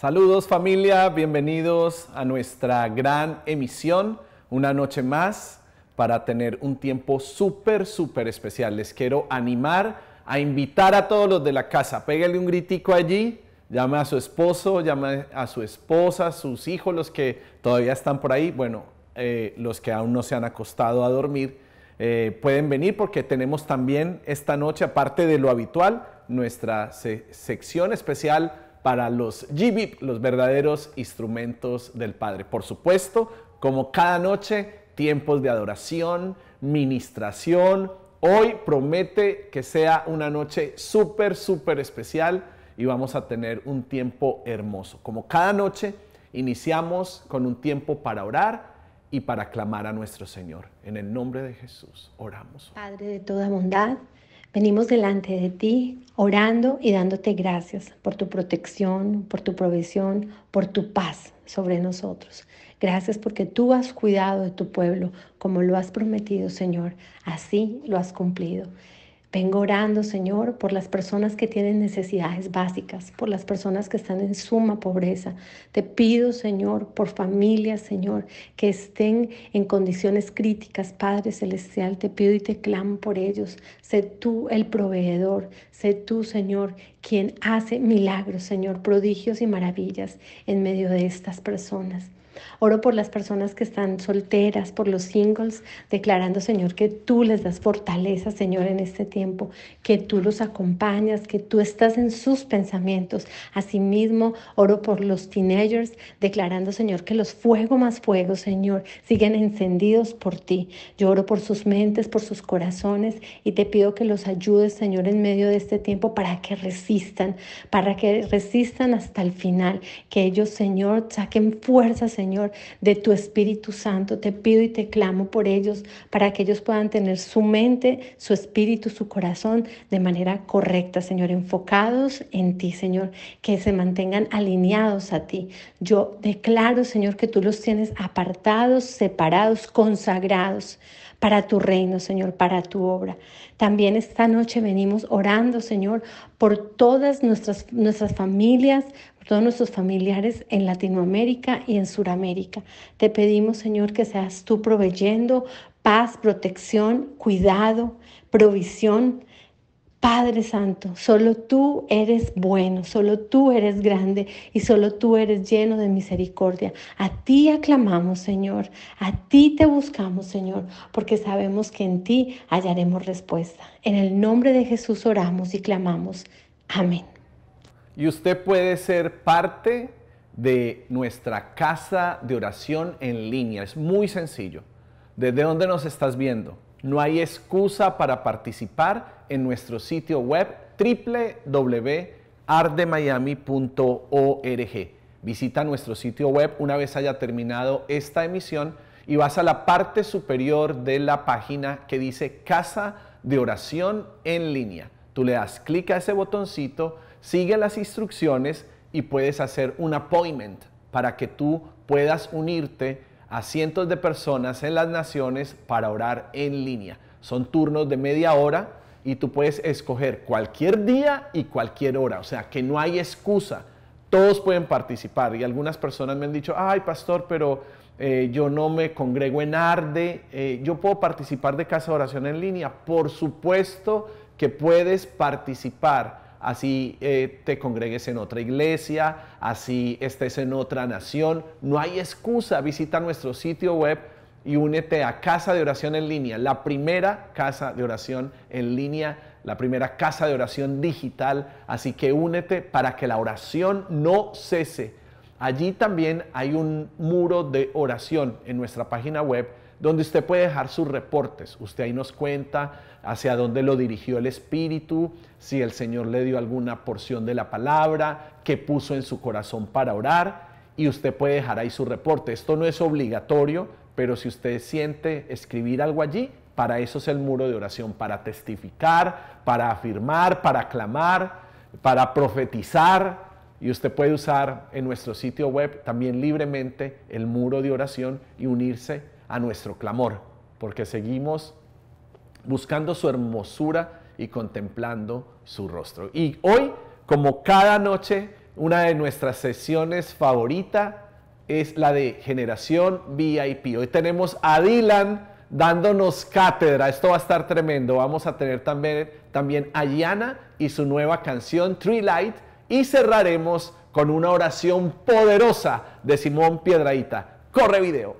Saludos familia, bienvenidos a nuestra gran emisión, una noche más para tener un tiempo súper, súper especial. Les quiero animar a invitar a todos los de la casa. Pégale un gritico allí, llame a su esposo, llame a su esposa, sus hijos, los que todavía están por ahí, bueno, eh, los que aún no se han acostado a dormir. Eh, pueden venir porque tenemos también esta noche, aparte de lo habitual, nuestra sección especial para los GBIP, los verdaderos instrumentos del Padre. Por supuesto, como cada noche, tiempos de adoración, ministración. Hoy promete que sea una noche súper, súper especial y vamos a tener un tiempo hermoso. Como cada noche, iniciamos con un tiempo para orar y para clamar a nuestro Señor. En el nombre de Jesús, oramos. Padre de toda bondad. Venimos delante de ti orando y dándote gracias por tu protección, por tu provisión, por tu paz sobre nosotros. Gracias porque tú has cuidado de tu pueblo como lo has prometido, Señor. Así lo has cumplido. Vengo orando, Señor, por las personas que tienen necesidades básicas, por las personas que están en suma pobreza. Te pido, Señor, por familias, Señor, que estén en condiciones críticas, Padre Celestial. Te pido y te clamo por ellos. Sé tú el proveedor, sé tú, Señor, quien hace milagros, Señor, prodigios y maravillas en medio de estas personas. Oro por las personas que están solteras, por los singles, declarando, Señor, que tú les das fortaleza, Señor, en este tiempo, que tú los acompañas, que tú estás en sus pensamientos. Asimismo, oro por los teenagers, declarando, Señor, que los fuego más fuego, Señor, siguen encendidos por ti. Yo oro por sus mentes, por sus corazones y te pido que los ayudes, Señor, en medio de este tiempo para que reciban para que resistan hasta el final, que ellos, Señor, saquen fuerza, Señor, de tu Espíritu Santo. Te pido y te clamo por ellos, para que ellos puedan tener su mente, su espíritu, su corazón de manera correcta, Señor, enfocados en ti, Señor, que se mantengan alineados a ti. Yo declaro, Señor, que tú los tienes apartados, separados, consagrados para tu reino, Señor, para tu obra. También esta noche venimos orando, Señor, por todas nuestras, nuestras familias, por todos nuestros familiares en Latinoamérica y en Sudamérica. Te pedimos, Señor, que seas tú proveyendo paz, protección, cuidado, provisión Padre Santo, solo tú eres bueno, solo tú eres grande y solo tú eres lleno de misericordia. A ti aclamamos, Señor, a ti te buscamos, Señor, porque sabemos que en ti hallaremos respuesta. En el nombre de Jesús oramos y clamamos. Amén. Y usted puede ser parte de nuestra casa de oración en línea. Es muy sencillo. ¿Desde dónde nos estás viendo? No hay excusa para participar en nuestro sitio web www.ardemiami.org. Visita nuestro sitio web una vez haya terminado esta emisión y vas a la parte superior de la página que dice Casa de Oración en línea. Tú le das clic a ese botoncito, sigue las instrucciones y puedes hacer un appointment para que tú puedas unirte a cientos de personas en las naciones para orar en línea. Son turnos de media hora y tú puedes escoger cualquier día y cualquier hora, o sea que no hay excusa. Todos pueden participar y algunas personas me han dicho, ay pastor, pero eh, yo no me congrego en ARDE, eh, yo puedo participar de Casa de Oración en línea. Por supuesto que puedes participar así eh, te congregues en otra iglesia, así estés en otra nación. No hay excusa, visita nuestro sitio web y únete a Casa de Oración en Línea, la primera Casa de Oración en Línea, la primera Casa de Oración digital. Así que únete para que la oración no cese. Allí también hay un muro de oración en nuestra página web donde usted puede dejar sus reportes. Usted ahí nos cuenta hacia dónde lo dirigió el Espíritu, si el Señor le dio alguna porción de la palabra, qué puso en su corazón para orar, y usted puede dejar ahí su reporte. Esto no es obligatorio, pero si usted siente escribir algo allí, para eso es el muro de oración, para testificar, para afirmar, para clamar, para profetizar, y usted puede usar en nuestro sitio web también libremente el muro de oración y unirse a nuestro clamor, porque seguimos buscando su hermosura y contemplando su rostro. Y hoy, como cada noche, una de nuestras sesiones favoritas es la de generación VIP. Hoy tenemos a Dylan dándonos cátedra. Esto va a estar tremendo. Vamos a tener también, también a Yana y su nueva canción Tree Light y cerraremos con una oración poderosa de Simón Piedraíta. Corre video.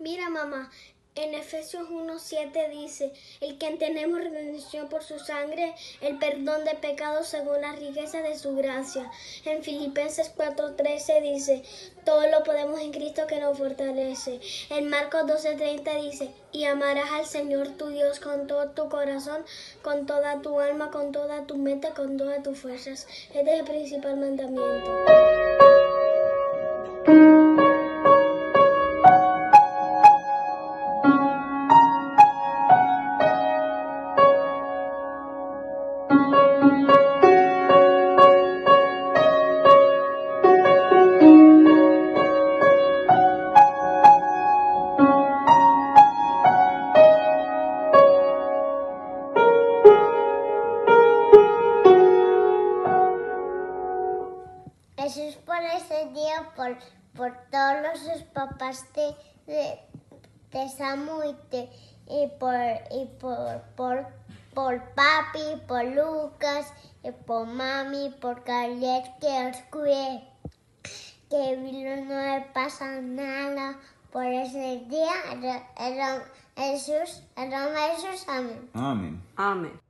Mira, mamá, en Efesios 1.7 dice, el que tenemos redención por su sangre, el perdón de pecados según la riqueza de su gracia. En Filipenses 4.13 dice, todo lo podemos en Cristo que nos fortalece. En Marcos 12.30 dice, y amarás al Señor tu Dios con todo tu corazón, con toda tu alma, con toda tu mente, con todas tus fuerzas. Este es el principal mandamiento. y por por, por, por papi, por Lucas, y por mami, por Carlet que os cuide, que no le pasa nada por ese día. Jesús, Jesús, amén. Amén.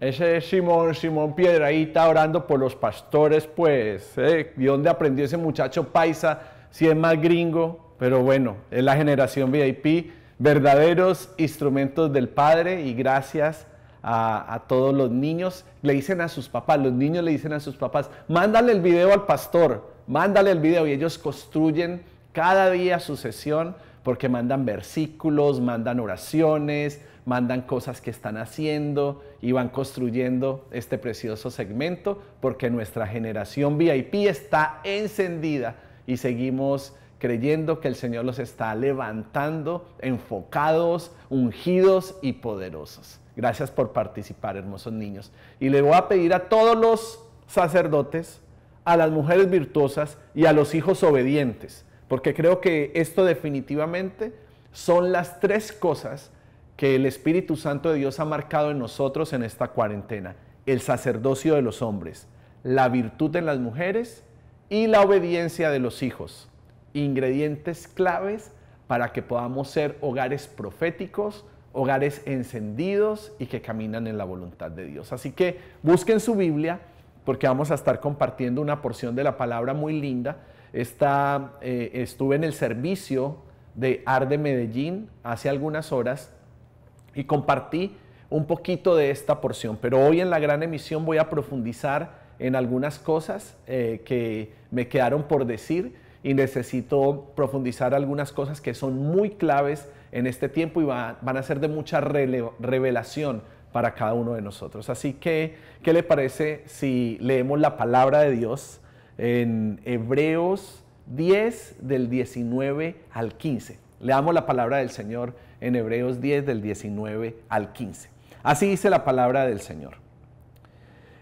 Ese es Simón, Simón Piedra ahí está orando por los pastores, pues. ¿Y eh, dónde aprendió ese muchacho paisa? Si es más gringo. Pero bueno, es la generación VIP, verdaderos instrumentos del Padre y gracias a, todos los niños. Le dicen a sus papás, los niños le dicen a sus papás, mándale el video al pastor, mándale el video y ellos construyen cada día su sesión porque mandan versículos, mandan oraciones, mandan cosas que están haciendo y van construyendo este precioso segmento porque nuestra generación VIP está encendida y seguimos creyendo que el Señor los está levantando, enfocados, ungidos y poderosos. Gracias por participar, hermosos niños. Y le voy a pedir a todos los sacerdotes, a las mujeres virtuosas y a los hijos obedientes, porque creo que esto definitivamente son las tres cosas que el Espíritu Santo de Dios ha marcado en nosotros en esta cuarentena. El sacerdocio de los hombres, la virtud en las mujeres y la obediencia de los hijos ingredientes claves para que podamos ser hogares proféticos, hogares encendidos y que caminan en la voluntad de Dios. Así que busquen su Biblia porque vamos a estar compartiendo una porción de la palabra muy linda. Está, eh, estuve en el servicio de Arde Medellín hace algunas horas y compartí un poquito de esta porción, pero hoy en la gran emisión voy a profundizar en algunas cosas eh, que me quedaron por decir y necesito profundizar algunas cosas que son muy claves en este tiempo y van a ser de mucha revelación para cada uno de nosotros. Así que, ¿qué le parece si leemos la palabra de Dios en Hebreos 10 del 19 al 15? Leamos la palabra del Señor en Hebreos 10 del 19 al 15. Así dice la palabra del Señor.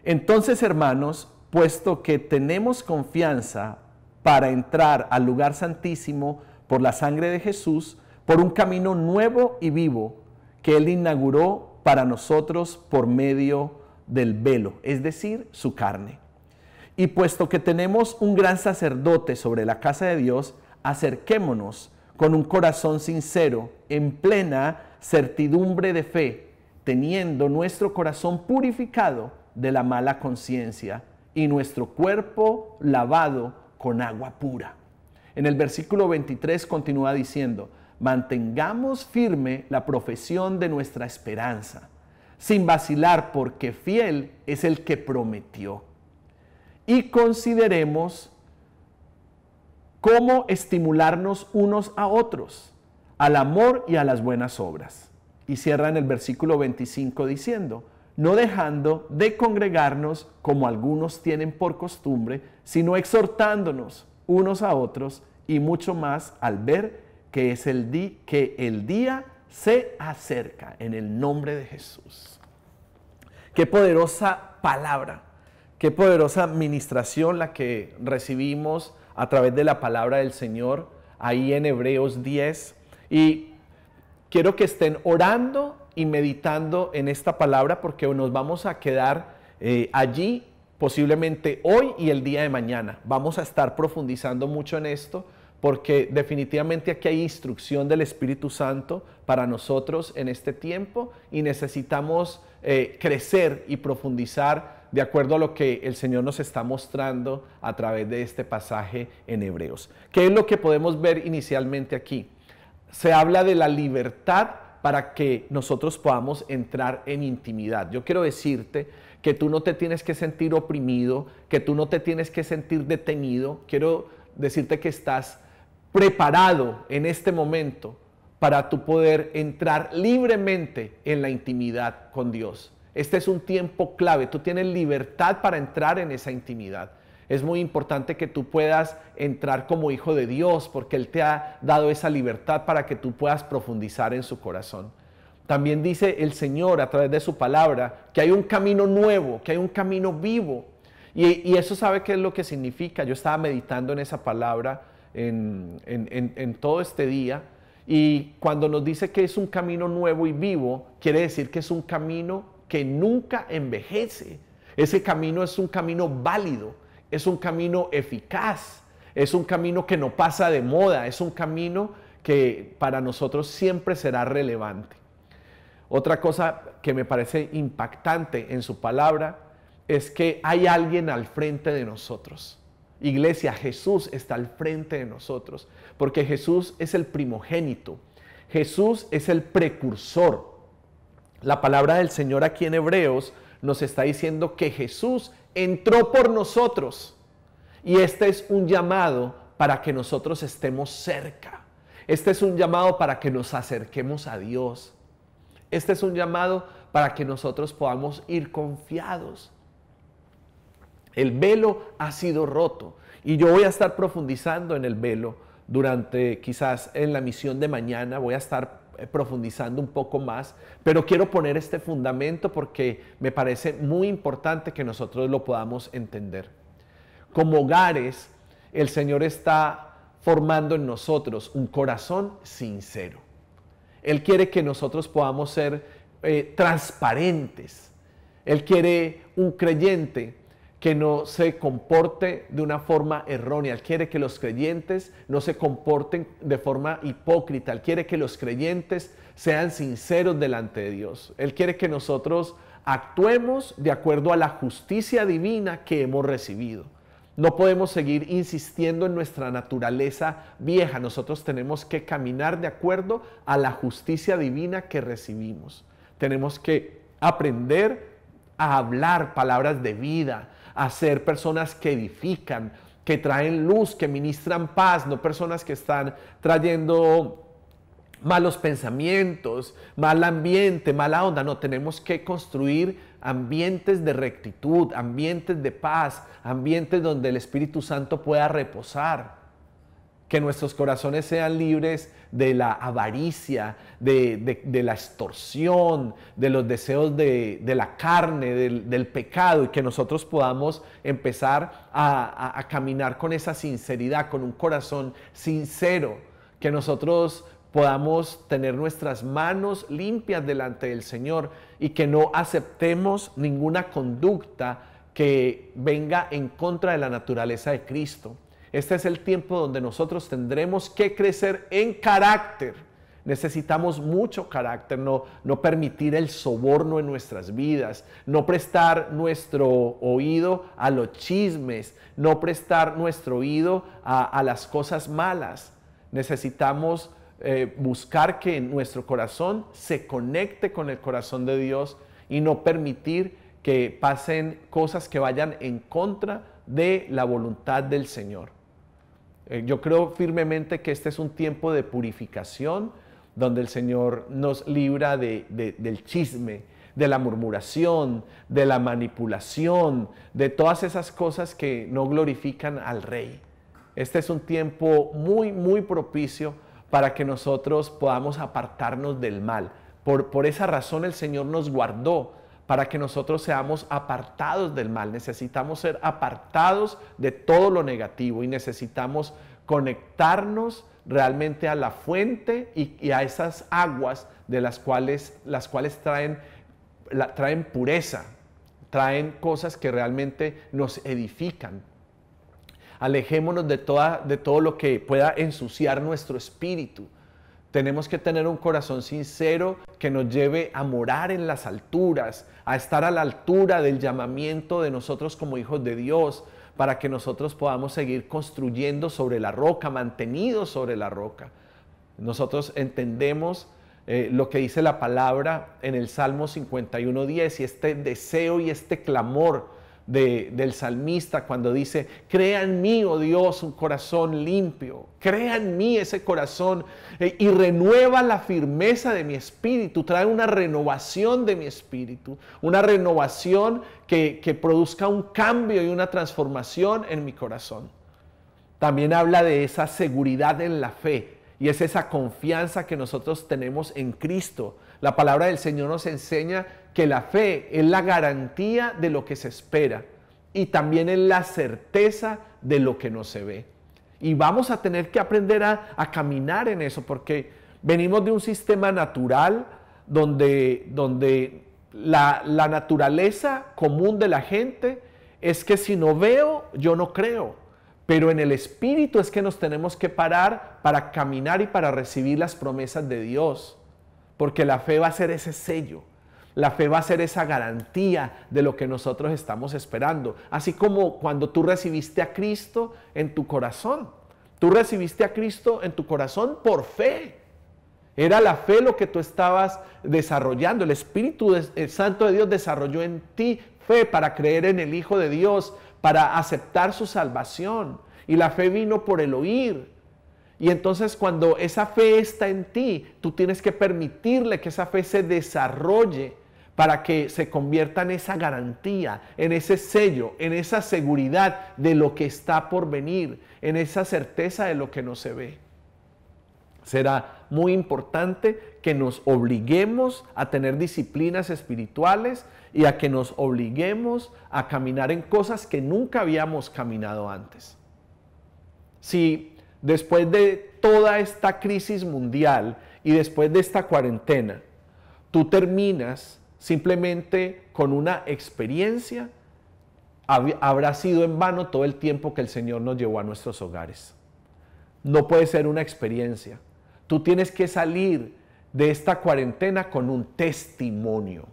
Entonces, hermanos, puesto que tenemos confianza para entrar al lugar santísimo por la sangre de Jesús, por un camino nuevo y vivo que Él inauguró para nosotros por medio del velo, es decir, su carne. Y puesto que tenemos un gran sacerdote sobre la casa de Dios, acerquémonos con un corazón sincero, en plena certidumbre de fe, teniendo nuestro corazón purificado de la mala conciencia y nuestro cuerpo lavado con agua pura. En el versículo 23 continúa diciendo, mantengamos firme la profesión de nuestra esperanza, sin vacilar porque fiel es el que prometió. Y consideremos cómo estimularnos unos a otros, al amor y a las buenas obras. Y cierra en el versículo 25 diciendo, no dejando de congregarnos como algunos tienen por costumbre, sino exhortándonos unos a otros y mucho más al ver que es el día que el día se acerca en el nombre de Jesús. Qué poderosa palabra, qué poderosa administración la que recibimos a través de la palabra del Señor ahí en Hebreos 10 y quiero que estén orando y meditando en esta palabra porque nos vamos a quedar eh, allí posiblemente hoy y el día de mañana. Vamos a estar profundizando mucho en esto porque definitivamente aquí hay instrucción del Espíritu Santo para nosotros en este tiempo y necesitamos eh, crecer y profundizar de acuerdo a lo que el Señor nos está mostrando a través de este pasaje en Hebreos. ¿Qué es lo que podemos ver inicialmente aquí? Se habla de la libertad para que nosotros podamos entrar en intimidad. Yo quiero decirte que tú no te tienes que sentir oprimido, que tú no te tienes que sentir detenido. Quiero decirte que estás preparado en este momento para tu poder entrar libremente en la intimidad con Dios. Este es un tiempo clave. Tú tienes libertad para entrar en esa intimidad. Es muy importante que tú puedas entrar como hijo de Dios porque Él te ha dado esa libertad para que tú puedas profundizar en su corazón. También dice el Señor a través de su palabra que hay un camino nuevo, que hay un camino vivo. Y, eso sabe qué es lo que significa. Yo estaba meditando en esa palabra en todo este día. Y cuando nos dice que es un camino nuevo y vivo, quiere decir que es un camino que nunca envejece. Ese camino es un camino válido es un camino eficaz, es un camino que no pasa de moda, es un camino que para nosotros siempre será relevante. Otra cosa que me parece impactante en su palabra es que hay alguien al frente de nosotros. Iglesia, Jesús está al frente de nosotros, porque Jesús es el primogénito, Jesús es el precursor. La palabra del Señor aquí en Hebreos nos está diciendo que Jesús entró por nosotros. Y este es un llamado para que nosotros estemos cerca. Este es un llamado para que nos acerquemos a Dios. Este es un llamado para que nosotros podamos ir confiados. El velo ha sido roto y yo voy a estar profundizando en el velo durante quizás en la misión de mañana. Voy a estar eh, profundizando un poco más, pero quiero poner este fundamento porque me parece muy importante que nosotros lo podamos entender. Como hogares, el Señor está formando en nosotros un corazón sincero. Él quiere que nosotros podamos ser eh, transparentes. Él quiere un creyente que no se comporte de una forma errónea. Él quiere que los creyentes no se comporten de forma hipócrita. Él quiere que los creyentes sean sinceros delante de Dios. Él quiere que nosotros actuemos de acuerdo a la justicia divina que hemos recibido. No podemos seguir insistiendo en nuestra naturaleza vieja. Nosotros tenemos que caminar de acuerdo a la justicia divina que recibimos. Tenemos que aprender a hablar palabras de vida, hacer personas que edifican, que traen luz, que ministran paz, no personas que están trayendo malos pensamientos, mal ambiente, mala onda. No, tenemos que construir ambientes de rectitud, ambientes de paz, ambientes donde el Espíritu Santo pueda reposar que nuestros corazones sean libres de la avaricia, de, la extorsión, de los deseos de, la carne, del, pecado, y que nosotros podamos empezar a caminar con esa sinceridad, con un corazón sincero, que nosotros podamos tener nuestras manos limpias delante del Señor y que no aceptemos ninguna conducta que venga en contra de la naturaleza de Cristo. Este es el tiempo donde nosotros tendremos que crecer en carácter. Necesitamos mucho carácter, no, no permitir el soborno en nuestras vidas, no prestar nuestro oído a los chismes, no prestar nuestro oído a, las cosas malas. Necesitamos eh, buscar que nuestro corazón se conecte con el corazón de Dios y no permitir que pasen cosas que vayan en contra de la voluntad del Señor. Eh, yo creo firmemente que este es un tiempo de purificación, donde el Señor nos libra del chisme, de la murmuración, de la manipulación, de todas esas cosas que no glorifican al Rey. Este es un tiempo muy, muy propicio para que nosotros podamos apartarnos del mal. Por, por esa razón el Señor nos guardó para que nosotros seamos apartados del mal. Necesitamos ser apartados de todo lo negativo y necesitamos conectarnos realmente a la fuente y, a esas aguas de las cuales, las cuales traen, traen pureza, traen cosas que realmente nos edifican. Alejémonos de, de todo lo que pueda ensuciar nuestro espíritu, tenemos que tener un corazón sincero que nos lleve a morar en las alturas, a estar a la altura del llamamiento de nosotros como hijos de Dios, para que nosotros podamos seguir construyendo sobre la roca, mantenidos sobre la roca. Nosotros entendemos eh, lo que dice la palabra en el Salmo 51.10 y este deseo y este clamor del salmista cuando dice, crea en mí, oh Dios, un corazón limpio, crea en mí ese corazón eh, y renueva la firmeza de mi espíritu, trae una renovación de mi espíritu, una renovación que, que produzca un cambio y una transformación en mi corazón. También habla de esa seguridad en la fe, y es esa confianza que nosotros tenemos en Cristo. La palabra del Señor nos enseña que la fe es la garantía de lo que se espera y también es la certeza de lo que no se ve. Y vamos a tener que aprender a, caminar en eso porque venimos de un sistema natural donde, donde la naturaleza común de la gente es que si no veo, yo no creo. Pero en el espíritu es que nos tenemos que parar para caminar y para recibir las promesas de Dios. Porque la fe va a ser ese sello la fe va a ser esa garantía de lo que nosotros estamos esperando. Así como cuando tú recibiste a Cristo en tu corazón. Tú recibiste a Cristo en tu corazón por fe. Era la fe lo que tú estabas desarrollando. El Espíritu eh, Santo de Dios desarrolló en ti fe para creer en el Hijo de Dios, para aceptar su salvación. Y la fe vino por el oír. Y entonces cuando esa fe está en ti, tú tienes que permitirle que esa fe se desarrolle para que se convierta en esa garantía, en ese sello, en esa seguridad de lo que está por venir, en esa certeza de lo que no se ve. Será muy importante que nos obliguemos a tener disciplinas espirituales y a que nos obliguemos a caminar en cosas que nunca habíamos caminado antes. Si después de toda esta crisis mundial y después de esta cuarentena, tú terminas simplemente con una experiencia habrá sido en vano todo el tiempo que el Señor nos llevó a nuestros hogares. No puede ser una experiencia. Tú tienes que salir de esta cuarentena con un testimonio.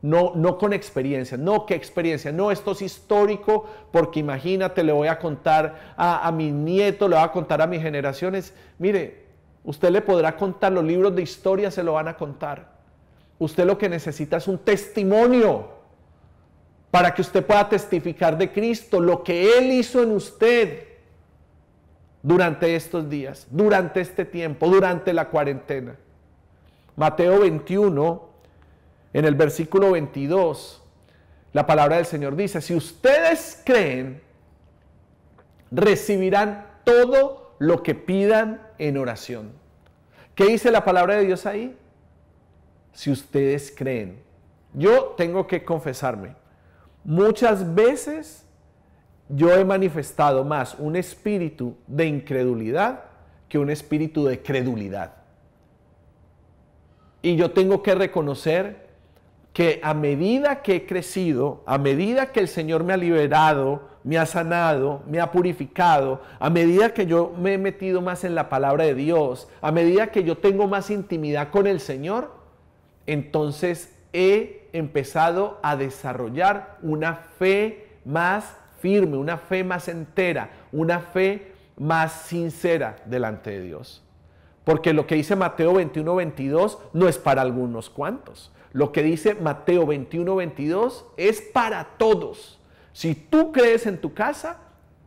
No, no con experiencia, no qué experiencia, no esto es histórico porque imagínate, le voy a contar a, a mi nieto, le voy a contar a mis generaciones. Mire, usted le podrá contar los libros de historia, se lo van a contar Usted lo que necesita es un testimonio para que usted pueda testificar de Cristo, lo que Él hizo en usted durante estos días, durante este tiempo, durante la cuarentena. Mateo 21, en el versículo 22, la palabra del Señor dice, si ustedes creen, recibirán todo lo que pidan en oración. ¿Qué dice la palabra de Dios ahí? si ustedes creen. Yo tengo que confesarme. Muchas veces yo he manifestado más un espíritu de incredulidad que un espíritu de credulidad. Y yo tengo que reconocer que a medida que he crecido, a medida que el Señor me ha liberado, me ha sanado, me ha purificado, a medida que yo me he metido más en la palabra de Dios, a medida que yo tengo más intimidad con el Señor, entonces he empezado a desarrollar una fe más firme, una fe más entera, una fe más sincera delante de Dios. Porque lo que dice Mateo 21, 22 no es para algunos cuantos. Lo que dice Mateo 21, 22 es para todos. Si tú crees en tu casa,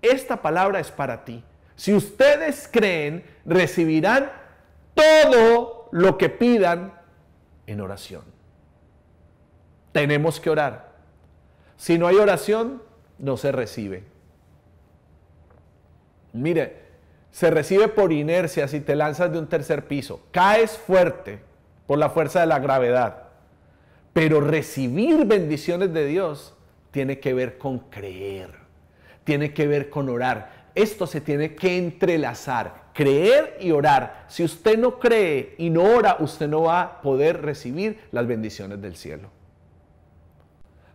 esta palabra es para ti. Si ustedes creen, recibirán todo lo que pidan en oración. Tenemos que orar. Si no hay oración, no se recibe. Mire, se recibe por inercia si te lanzas de un tercer piso. Caes fuerte por la fuerza de la gravedad. Pero recibir bendiciones de Dios tiene que ver con creer, tiene que ver con orar. Esto se tiene que entrelazar creer y orar. Si usted no cree y no ora, usted no va a poder recibir las bendiciones del cielo.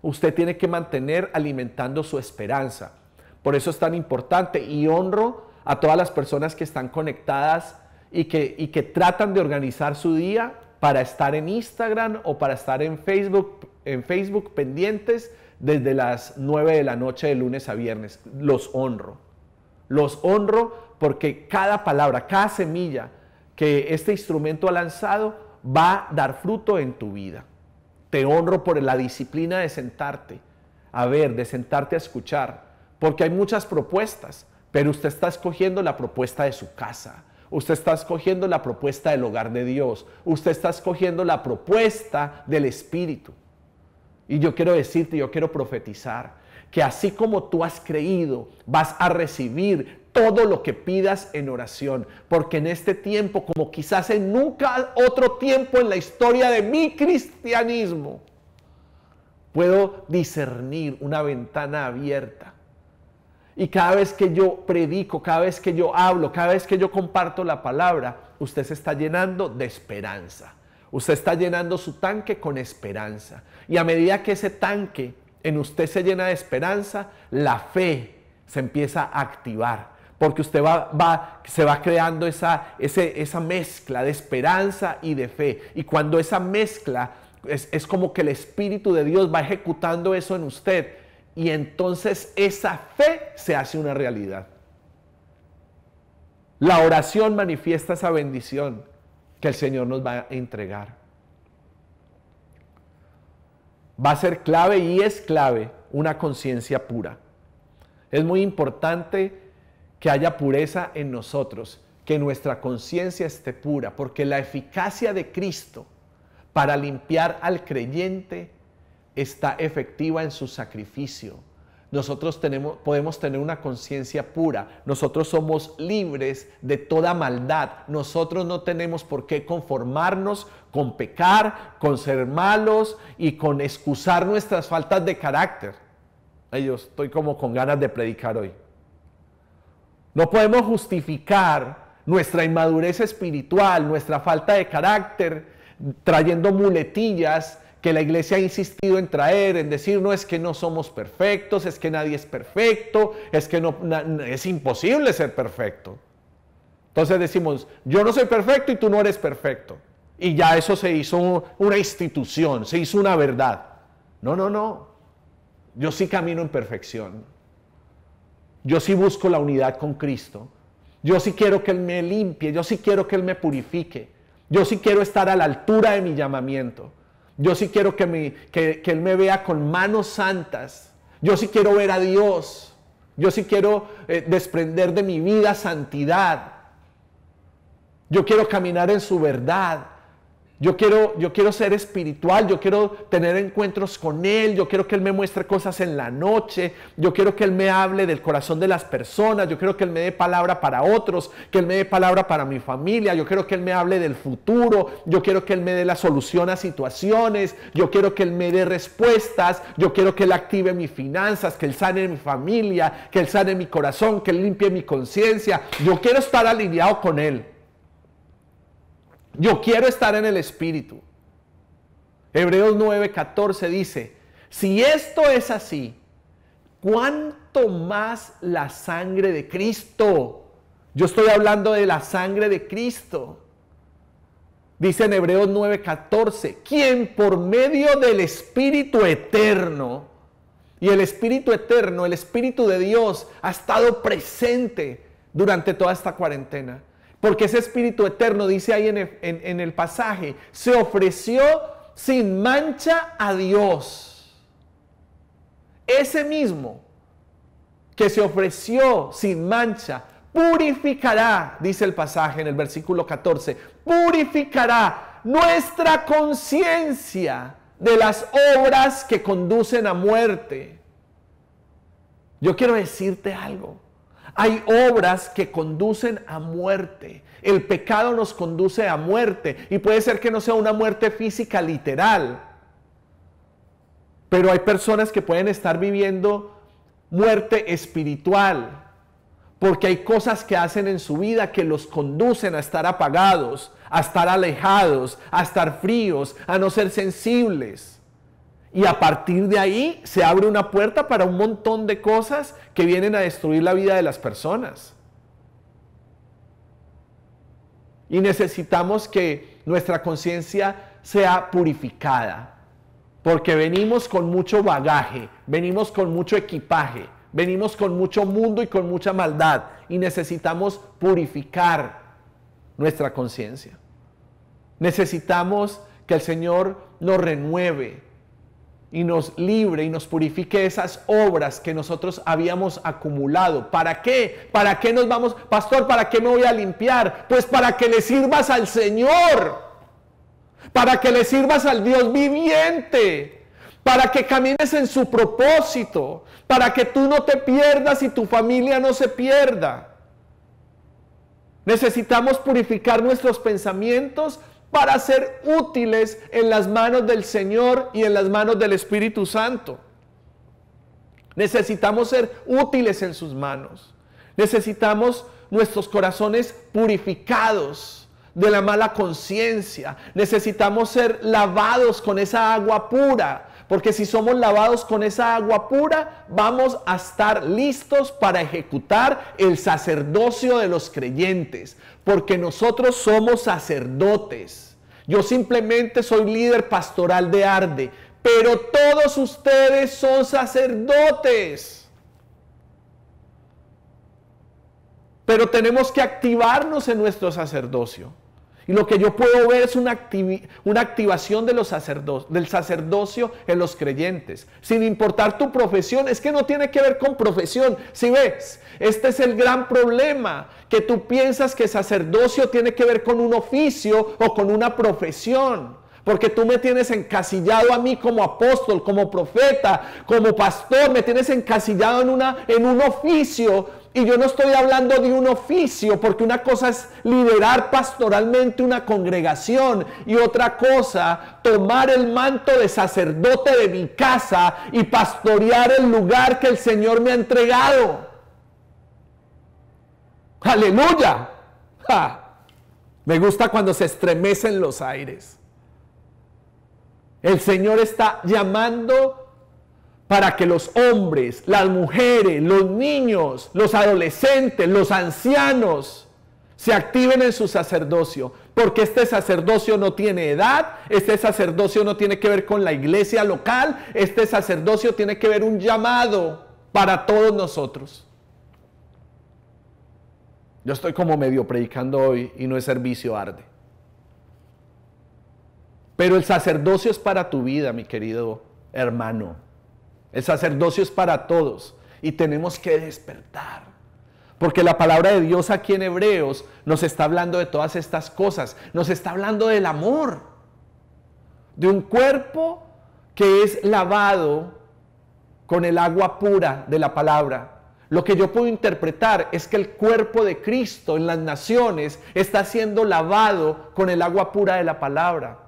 Usted tiene que mantener alimentando su esperanza. Por eso es tan importante y honro a todas las personas que están conectadas y que, que tratan de organizar su día para estar en Instagram o para estar en Facebook, en Facebook pendientes desde las 9 de la noche de lunes a viernes. Los honro. Los honro porque cada palabra, cada semilla que este instrumento ha lanzado va a dar fruto en tu vida. Te honro por la disciplina de sentarte, a ver, de sentarte a escuchar, porque hay muchas propuestas, pero usted está escogiendo la propuesta de su casa, usted está escogiendo la propuesta del hogar de Dios, usted está escogiendo la propuesta del Espíritu. Y yo quiero decirte, yo quiero profetizar, que así como tú has creído, vas a recibir todo lo que pidas en oración, porque en este tiempo, como quizás en nunca otro tiempo en la historia de mi cristianismo, puedo discernir una ventana abierta. Y cada vez que yo predico, cada vez que yo hablo, cada vez que yo comparto la palabra, usted se está llenando de esperanza. Usted está llenando su tanque con esperanza. Y a medida que ese tanque en usted se llena de esperanza, la fe se empieza a activar porque usted va, se va creando esa, esa mezcla de esperanza y de fe. Y cuando esa mezcla es, es, como que el Espíritu de Dios va ejecutando eso en usted, y entonces esa fe se hace una realidad. La oración manifiesta esa bendición que el Señor nos va a entregar. Va a ser clave y es clave una conciencia pura. Es muy importante que haya pureza en nosotros, que nuestra conciencia esté pura, porque la eficacia de Cristo para limpiar al creyente está efectiva en su sacrificio. Nosotros tenemos, podemos tener una conciencia pura, nosotros somos libres de toda maldad, nosotros no tenemos por qué conformarnos con pecar, con ser malos y con excusar nuestras faltas de carácter. estoy como con ganas de predicar hoy. No podemos justificar nuestra inmadurez espiritual, nuestra falta de carácter, trayendo muletillas que la iglesia ha insistido en traer, en decir, no es que no somos perfectos, es que nadie es perfecto, es que no, es imposible ser perfecto. Entonces decimos, yo no soy perfecto y tú no eres perfecto. Y ya eso se hizo una institución, se hizo una verdad. No, no, no. Yo sí camino en perfección. Yo sí busco la unidad con Cristo. Yo sí quiero que Él me limpie. Yo sí quiero que Él me purifique. Yo sí quiero estar a la altura de mi llamamiento. Yo sí quiero que, Él me vea con manos santas. Yo sí quiero ver a Dios. Yo sí quiero eh, desprender de mi vida santidad. Yo quiero caminar en su verdad. Yo quiero, yo quiero ser espiritual, yo quiero tener encuentros con Él, yo quiero que Él me muestre cosas en la noche, yo quiero que Él me hable del corazón de las personas, yo quiero que Él me dé palabra para otros, que Él me dé palabra para mi familia, yo quiero que Él me hable del futuro, yo quiero que Él me dé la solución a situaciones, yo quiero que Él me dé respuestas, yo quiero que Él active mis finanzas, que Él sane mi familia, que Él sane mi corazón, que Él limpie mi conciencia, yo quiero estar alineado con Él. Yo quiero estar en el Espíritu. Hebreos 9:14 dice, si esto es así, ¿cuánto más la sangre de Cristo? Yo estoy hablando de la sangre de Cristo. Dice en Hebreos 9:14, quien por medio del Espíritu Eterno, y el Espíritu Eterno, el Espíritu de Dios, ha estado presente durante toda esta cuarentena. Porque ese Espíritu Eterno, dice ahí en el, pasaje, se ofreció sin mancha a Dios. Ese mismo que se ofreció sin mancha, purificará, dice el pasaje en el versículo 14, purificará nuestra conciencia de las obras que conducen a muerte. Yo quiero decirte algo. Hay obras que conducen a muerte. El pecado nos conduce a muerte y puede ser que no sea una muerte física literal. Pero hay personas que pueden estar viviendo muerte espiritual porque hay cosas que hacen en su vida que los conducen a estar apagados, a estar alejados, a estar fríos, a no ser sensibles. Y a partir de ahí se abre una puerta para un montón de cosas que vienen a destruir la vida de las personas. Y necesitamos que nuestra conciencia sea purificada, porque venimos con mucho bagaje, venimos con mucho equipaje, venimos con mucho mundo y con mucha maldad, y necesitamos purificar nuestra conciencia. Necesitamos que el Señor nos renueve, y nos libre y nos purifique esas obras que nosotros habíamos acumulado. ¿Para qué? ¿Para qué nos vamos? Pastor, ¿para qué me voy a limpiar? Pues para que le sirvas al Señor. Para que le sirvas al Dios viviente. Para que camines en su propósito. Para que tú no te pierdas y tu familia no se pierda. Necesitamos purificar nuestros pensamientos para ser útiles en las manos del Señor y en las manos del Espíritu Santo. Necesitamos ser útiles en sus manos. Necesitamos nuestros corazones purificados de la mala conciencia. Necesitamos ser lavados con esa agua pura. Porque si somos lavados con esa agua pura, vamos a estar listos para ejecutar el sacerdocio de los creyentes, porque nosotros somos sacerdotes. Yo simplemente soy líder pastoral de Arde, pero todos ustedes son sacerdotes. Pero tenemos que activarnos en nuestro sacerdocio. Y lo que yo puedo ver es una, una activación de los del sacerdocio en los creyentes. Sin importar tu profesión, es que no tiene que ver con profesión. Si ves, este es el gran problema, que tú piensas que sacerdocio tiene que ver con un oficio o con una profesión. Porque tú me tienes encasillado a mí como apóstol, como profeta, como pastor, me tienes encasillado en, una, en un oficio y yo no estoy hablando de un oficio, porque una cosa es liderar pastoralmente una congregación y otra cosa, tomar el manto de sacerdote de mi casa y pastorear el lugar que el Señor me ha entregado. Aleluya. Me gusta cuando se estremecen los aires. El Señor está llamando para que los hombres, las mujeres, los niños, los adolescentes, los ancianos se activen en su sacerdocio. Porque este sacerdocio no tiene edad, este sacerdocio no tiene que ver con la iglesia local, este sacerdocio tiene que ver un llamado para todos nosotros. Yo estoy como medio predicando hoy y no es servicio arde. Pero el sacerdocio es para tu vida, mi querido hermano. El sacerdocio es para todos y tenemos que despertar. Porque la palabra de Dios aquí en Hebreos nos está hablando de todas estas cosas. Nos está hablando del amor. De un cuerpo que es lavado con el agua pura de la palabra. Lo que yo puedo interpretar es que el cuerpo de Cristo en las naciones está siendo lavado con el agua pura de la palabra.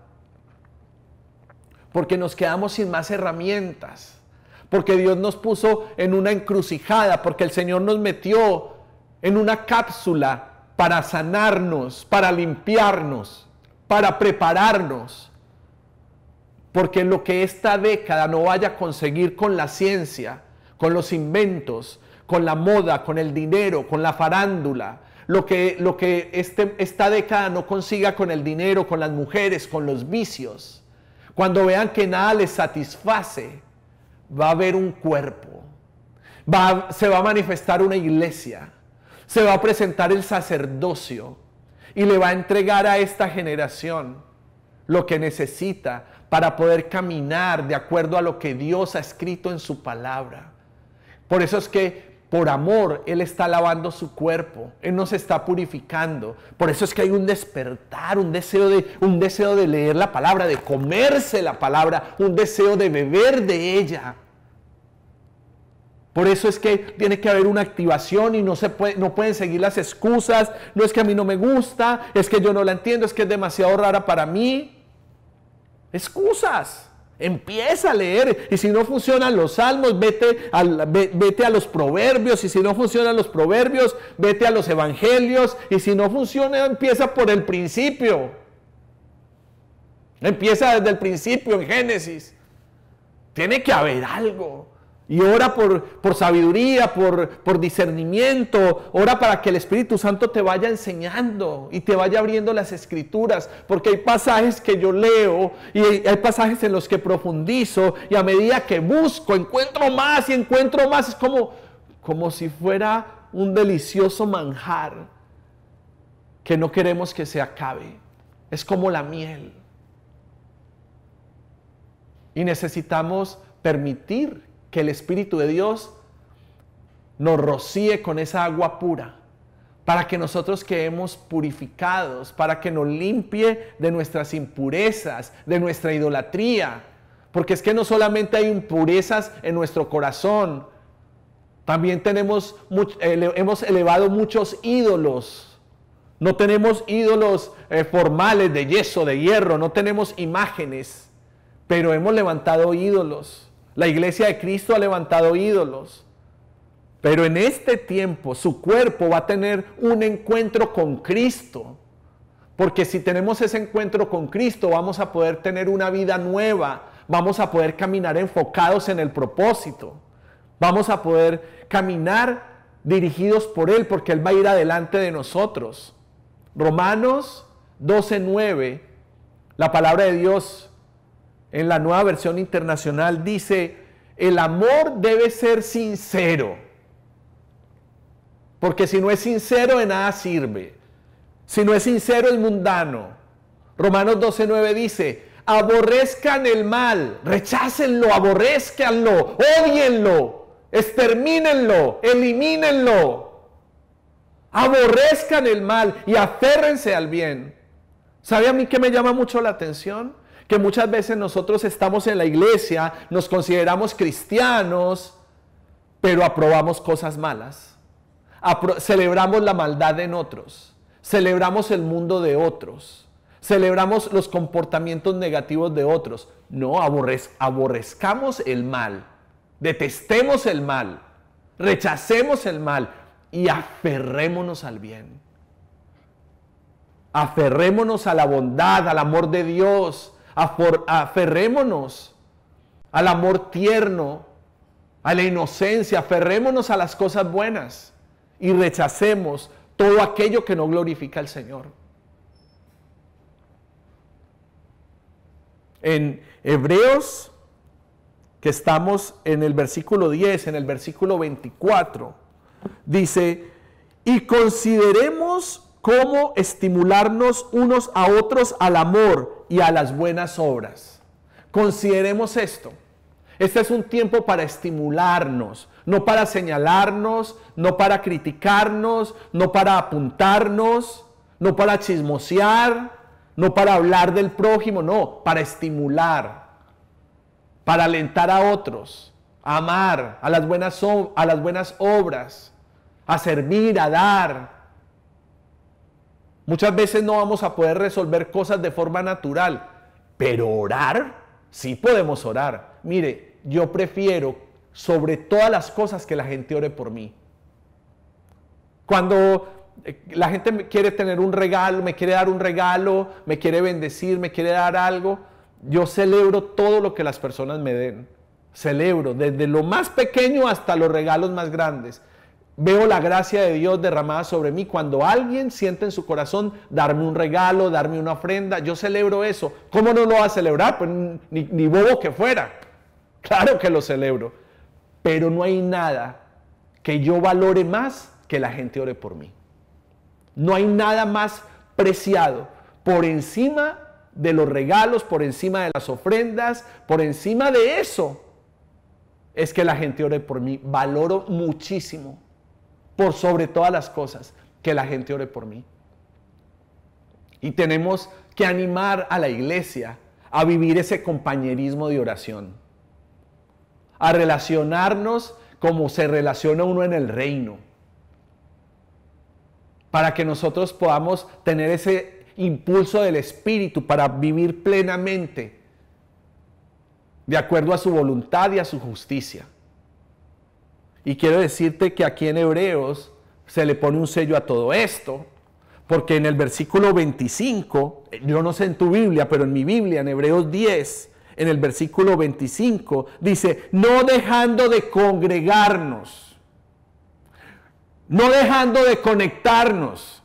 Porque nos quedamos sin más herramientas porque Dios nos puso en una encrucijada, porque el Señor nos metió en una cápsula para sanarnos, para limpiarnos, para prepararnos. Porque lo que esta década no vaya a conseguir con la ciencia, con los inventos, con la moda, con el dinero, con la farándula, lo que, lo que este, esta década no consiga con el dinero, con las mujeres, con los vicios, cuando vean que nada les satisface, va a haber un cuerpo, va se va a manifestar una iglesia, se va a presentar el sacerdocio y le va a entregar a esta generación lo que necesita para poder caminar de acuerdo a lo que Dios ha escrito en su palabra. Por eso es que por amor, Él está lavando su cuerpo, Él nos está purificando. Por eso es que hay un despertar, un deseo de, un deseo de leer la palabra, de comerse la palabra, un deseo de beber de ella. Por eso es que tiene que haber una activación y no, se no pueden seguir las excusas. No es que a mí no me gusta, es que yo no la entiendo, es que es demasiado rara para mí. Excusas. Empieza a leer y si no funcionan los salmos, vete a, los proverbios y si no funcionan los proverbios, vete a los evangelios y si no funciona, empieza por el principio. Empieza desde el principio en Génesis. Tiene que haber algo. Y ora por, por sabiduría, por, discernimiento, ora para que el Espíritu Santo te vaya enseñando y te vaya abriendo las escrituras, porque hay pasajes que yo leo y hay pasajes en los que profundizo y a medida que busco encuentro más y encuentro más, es como, como si fuera un delicioso manjar que no queremos que se acabe. Es como la miel. Y necesitamos permitir que el Espíritu de Dios nos rocíe con esa agua pura, para que nosotros quedemos purificados, para que nos limpie de nuestras impurezas, de nuestra idolatría. Porque es que no solamente hay impurezas en nuestro corazón, también tenemos, hemos elevado muchos ídolos. No tenemos ídolos eh, formales de yeso, de hierro, no tenemos imágenes, pero hemos levantado ídolos. La iglesia de Cristo ha levantado ídolos. Pero en este tiempo su cuerpo va a tener un encuentro con Cristo. Porque si tenemos ese encuentro con Cristo vamos a poder tener una vida nueva. Vamos a poder caminar enfocados en el propósito. Vamos a poder caminar dirigidos por Él porque Él va a ir adelante de nosotros. Romanos 12.9, la palabra de Dios en la nueva versión internacional, dice, el amor debe ser sincero. Porque si no es sincero, de nada sirve. Si no es sincero, el mundano. Romanos 12.9 dice, aborrezcan el mal, rechácenlo, aborrezcanlo, odienlo, extermínenlo, elimínenlo. Aborrezcan el mal y aférrense al bien. ¿Sabe a mí que me llama mucho la atención? que muchas veces nosotros estamos en la iglesia, nos consideramos cristianos, pero aprobamos cosas malas. celebramos la maldad en otros, celebramos el mundo de otros, celebramos los comportamientos negativos de otros. No, aborrezcamos el mal, detestemos el mal, rechacemos el mal y aferrémonos al bien. Aferrémonos a la bondad, al amor de Dios, aferrémonos al amor tierno, a la inocencia, aferrémonos a las cosas buenas y rechacemos todo aquello que no glorifica al Señor. En Hebreos, que estamos en el versículo 10, en el versículo 24, dice, y consideremos cómo estimularnos unos a otros al amor y a las buenas obras. Consideremos esto. Este es un tiempo para estimularnos, no para señalarnos, no para criticarnos, no para apuntarnos, no para chismosear, no para hablar del prójimo, no, para estimular, para alentar a otros, a amar, a las buenas, a las buenas obras, a servir, a dar, Muchas veces no vamos a poder resolver cosas de forma natural, pero orar, sí podemos orar. Mire, yo prefiero sobre todas las cosas que la gente ore por mí. Cuando eh, la gente quiere tener un regalo, me quiere dar un regalo, me quiere bendecir, me quiere dar algo, yo celebro todo lo que las personas me den. Celebro desde lo más pequeño hasta los regalos más grandes. Veo la gracia de Dios derramada sobre mí cuando alguien siente en su corazón darme un regalo, darme una ofrenda. Yo celebro eso. ¿Cómo no lo va a celebrar? Pues ni, ni bobo que fuera. Claro que lo celebro. Pero no hay nada que yo valore más que la gente ore por mí. No hay nada más preciado por encima de los regalos, por encima de las ofrendas, por encima de eso. Es que la gente ore por mí. Valoro muchísimo por sobre todas las cosas, que la gente ore por mí. Y tenemos que animar a la iglesia a vivir ese compañerismo de oración, a relacionarnos como se relaciona uno en el reino, para que nosotros podamos tener ese impulso del Espíritu para vivir plenamente de acuerdo a su voluntad y a su justicia. Y quiero decirte que aquí en Hebreos se le pone un sello a todo esto, porque en el versículo 25, yo no sé en tu Biblia, pero en mi Biblia, en Hebreos 10, en el versículo 25, dice, no dejando de congregarnos, no dejando de conectarnos.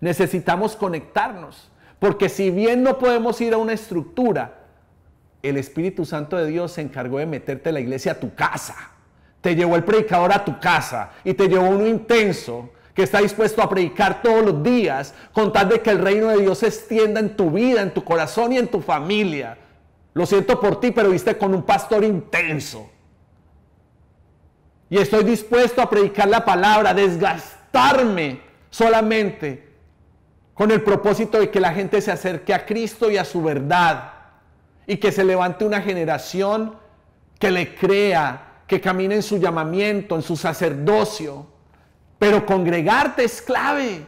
Necesitamos conectarnos, porque si bien no podemos ir a una estructura, el Espíritu Santo de Dios se encargó de meterte la iglesia a tu casa te llevó el predicador a tu casa y te llevó uno intenso que está dispuesto a predicar todos los días con tal de que el reino de Dios se extienda en tu vida, en tu corazón y en tu familia. Lo siento por ti, pero viste con un pastor intenso. Y estoy dispuesto a predicar la palabra, desgastarme solamente con el propósito de que la gente se acerque a Cristo y a su verdad y que se levante una generación que le crea que camine en su llamamiento, en su sacerdocio. Pero congregarte es clave.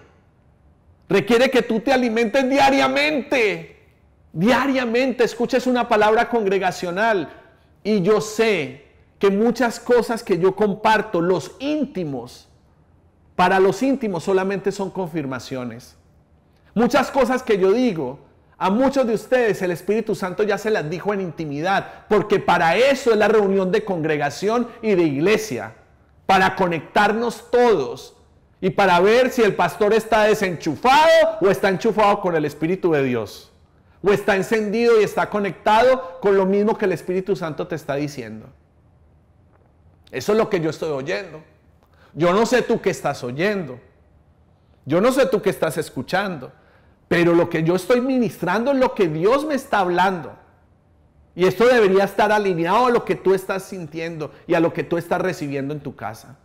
Requiere que tú te alimentes diariamente. Diariamente escuches una palabra congregacional. Y yo sé que muchas cosas que yo comparto, los íntimos, para los íntimos solamente son confirmaciones. Muchas cosas que yo digo a muchos de ustedes el Espíritu Santo ya se las dijo en intimidad, porque para eso es la reunión de congregación y de iglesia, para conectarnos todos y para ver si el pastor está desenchufado o está enchufado con el Espíritu de Dios, o está encendido y está conectado con lo mismo que el Espíritu Santo te está diciendo. Eso es lo que yo estoy oyendo. Yo no sé tú qué estás oyendo. Yo no sé tú qué estás escuchando. Pero lo que yo estoy ministrando es lo que Dios me está hablando. Y esto debería estar alineado a lo que tú estás sintiendo y a lo que tú estás recibiendo en tu casa.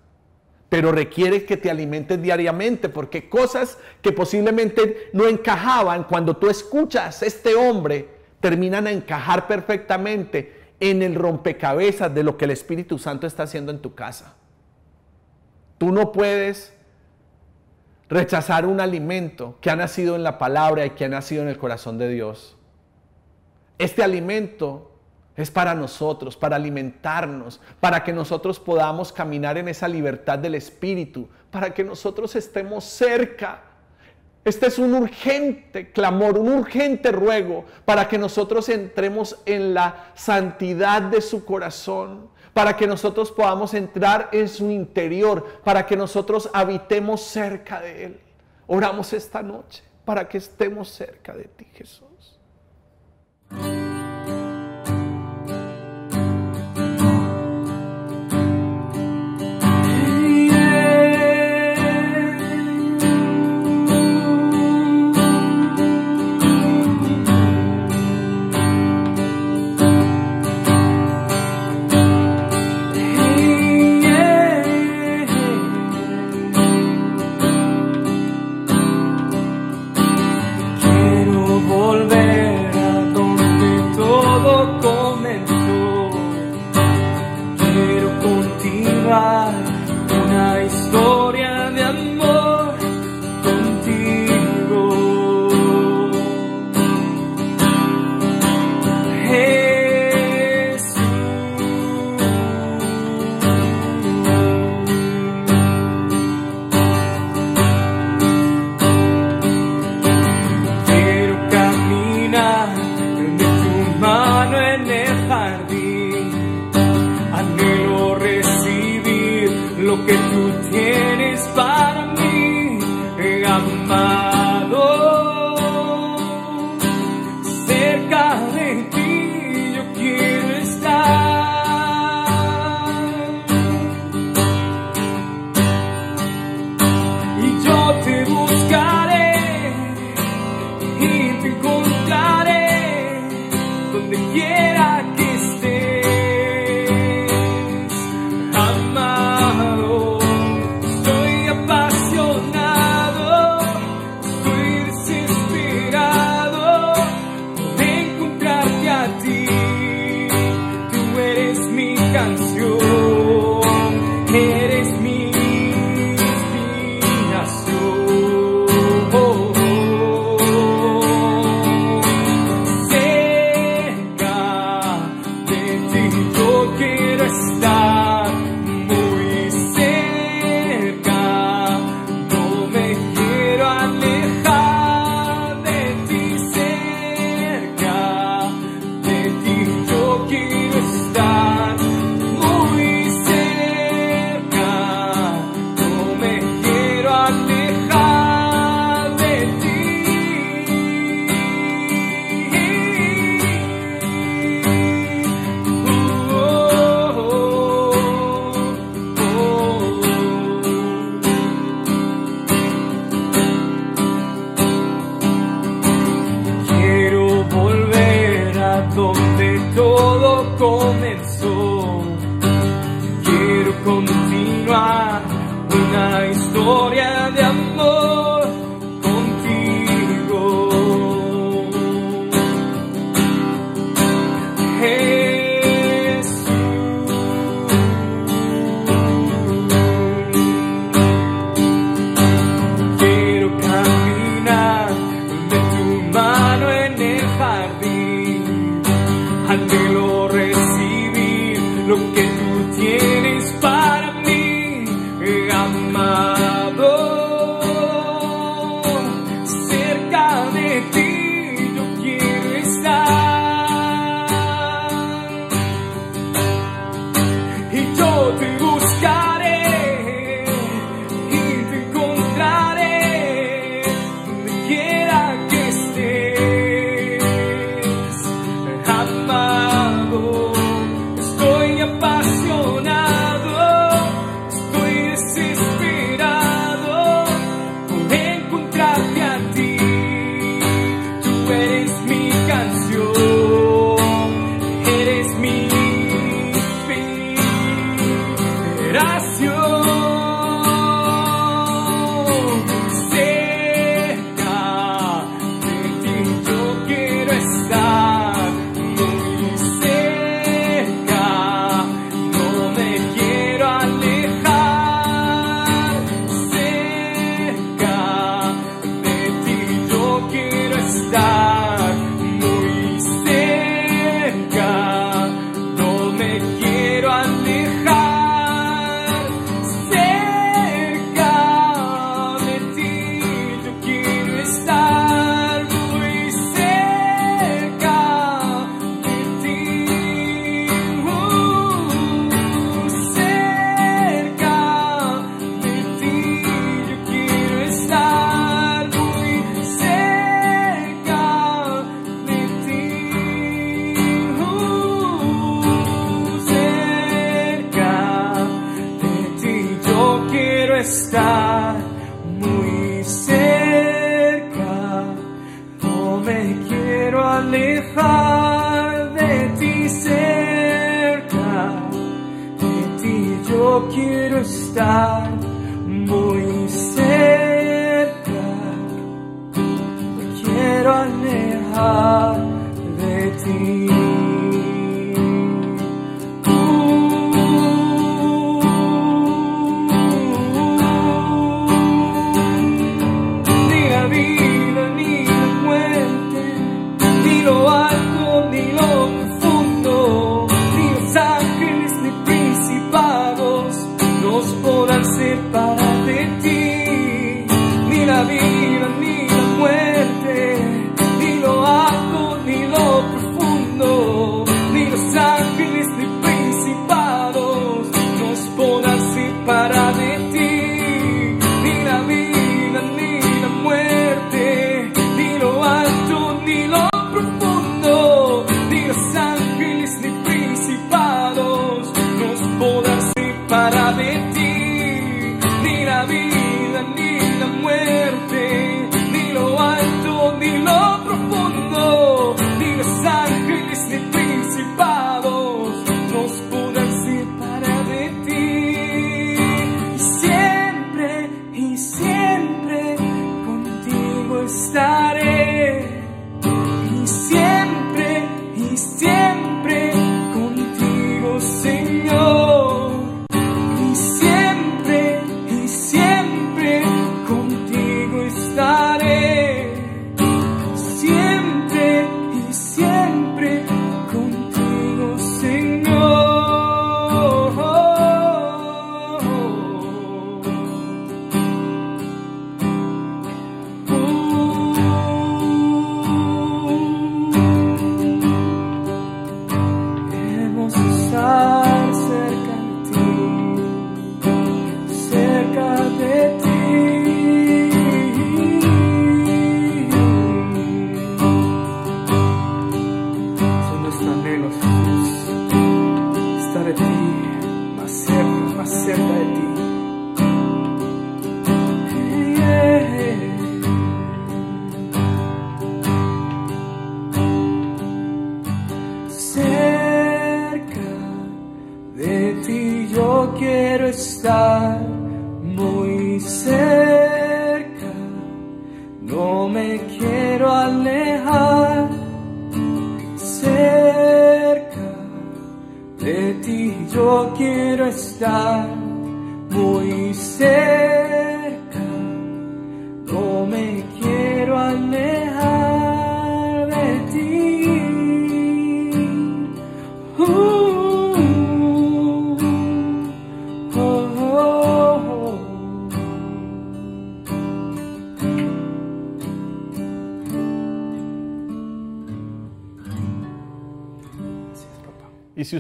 Pero requiere que te alimentes diariamente porque cosas que posiblemente no encajaban cuando tú escuchas a este hombre terminan a encajar perfectamente en el rompecabezas de lo que el Espíritu Santo está haciendo en tu casa. Tú no puedes rechazar un alimento que ha nacido en la palabra y que ha nacido en el corazón de Dios. Este alimento es para nosotros, para alimentarnos, para que nosotros podamos caminar en esa libertad del Espíritu, para que nosotros estemos cerca. Este es un urgente clamor, un urgente ruego para que nosotros entremos en la santidad de su corazón, para que nosotros podamos entrar en su interior, para que nosotros habitemos cerca de Él. Oramos esta noche para que estemos cerca de ti, Jesús.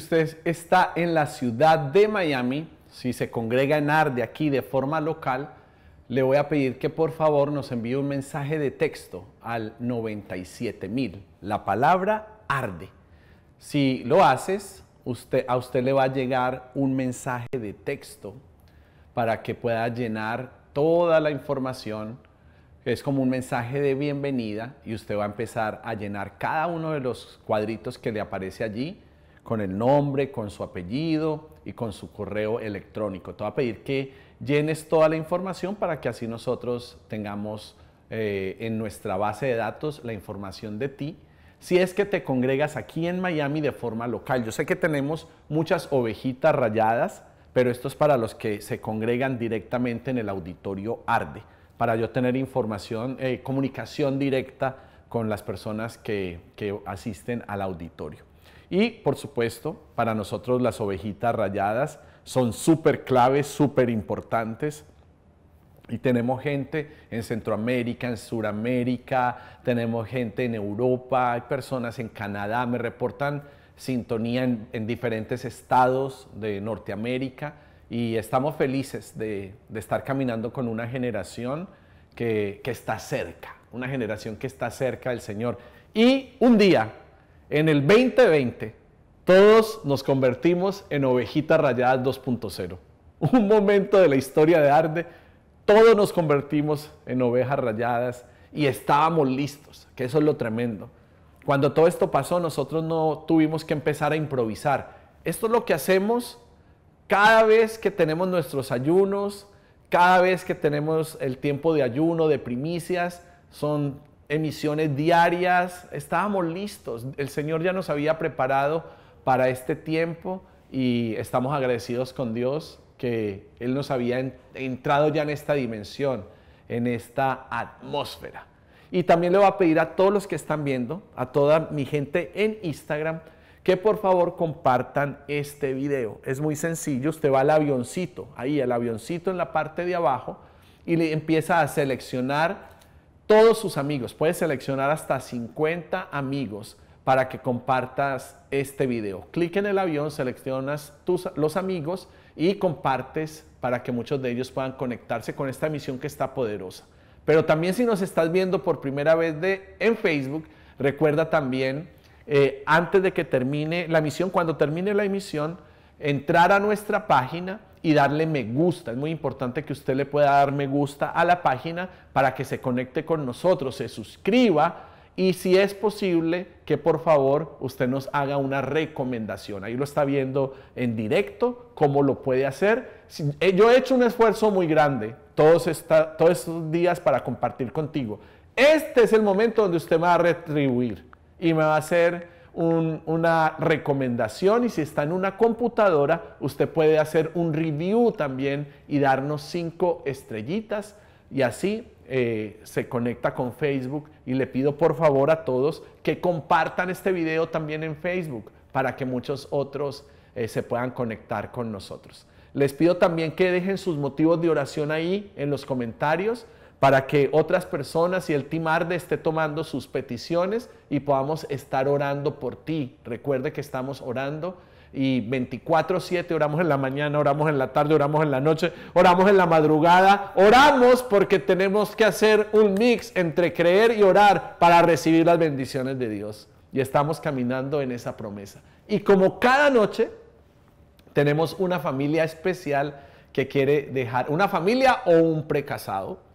usted está en la ciudad de Miami, si se congrega en ARDE aquí de forma local, le voy a pedir que por favor nos envíe un mensaje de texto al 97000, la palabra ARDE. Si lo haces, usted, a usted le va a llegar un mensaje de texto para que pueda llenar toda la información. Es como un mensaje de bienvenida y usted va a empezar a llenar cada uno de los cuadritos que le aparece allí con el nombre, con su apellido y con su correo electrónico. Te va a pedir que llenes toda la información para que así nosotros tengamos eh, en nuestra base de datos la información de ti. Si es que te congregas aquí en Miami de forma local, yo sé que tenemos muchas ovejitas rayadas, pero esto es para los que se congregan directamente en el auditorio ARDE, para yo tener información, eh, comunicación directa con las personas que asisten al auditorio. Y por supuesto, para nosotros las ovejitas rayadas son súper claves, súper importantes. Y tenemos gente en Centroamérica, en Suramérica, tenemos gente en Europa, hay personas en Canadá, me reportan sintonía en, diferentes estados de Norteamérica y estamos felices de, estar caminando con una generación que, que está cerca, una generación que está cerca del Señor. Y un día en el 2020, todos nos convertimos en ovejitas rayadas 2.0. Un momento de la historia de Arde, todos nos convertimos en ovejas rayadas y estábamos listos, que eso es lo tremendo. Cuando todo esto pasó, nosotros no tuvimos que empezar a improvisar. Esto es lo que hacemos cada vez que tenemos nuestros ayunos, cada vez que tenemos el tiempo de ayuno, de primicias, son emisiones diarias, estábamos listos, el Señor ya nos había preparado para este tiempo y estamos agradecidos con Dios que Él nos había entrado ya en esta dimensión, en esta atmósfera. Y también le voy a pedir a todos los que están viendo, a toda mi gente en Instagram, que por favor compartan este video. Es muy sencillo, usted va al avioncito, ahí el avioncito en la parte de abajo, y le empieza a seleccionar todos sus amigos. Puedes seleccionar hasta 50 amigos para que compartas este video. Clic en el avión, seleccionas tus, los amigos y compartes para que muchos de ellos puedan conectarse con esta misión que está poderosa. Pero también si nos estás viendo por primera vez de, en Facebook, recuerda también, eh, antes de que termine la misión, cuando termine la emisión, entrar a nuestra página y darle me gusta. Es muy importante que usted le pueda dar me gusta a la página para que se conecte con nosotros, se suscriba y si es posible que por favor usted nos haga una recomendación. Ahí lo está viendo en directo, cómo lo puede hacer. Eh, yo he hecho un esfuerzo muy grande todos, está todos estos días para compartir contigo. Este es el momento donde usted me va a retribuir y me va a hacer una recomendación y si está en una computadora, usted puede hacer un review también y darnos cinco estrellitas y así eh, se conecta con Facebook y le pido por favor a todos que compartan este video también en Facebook para que muchos otros eh, se puedan conectar con nosotros. Les pido también que dejen sus motivos de oración ahí en los comentarios para que otras personas y el Team Arde esté tomando sus peticiones y podamos estar orando por ti. Recuerde que estamos orando y 24/7 oramos en la mañana, oramos en la tarde, oramos en la noche, oramos en la madrugada, oramos porque tenemos que hacer un mix entre creer y orar para recibir las bendiciones de Dios. Y estamos caminando en esa promesa. Y como cada noche tenemos una familia especial que quiere dejar, una familia o un precasado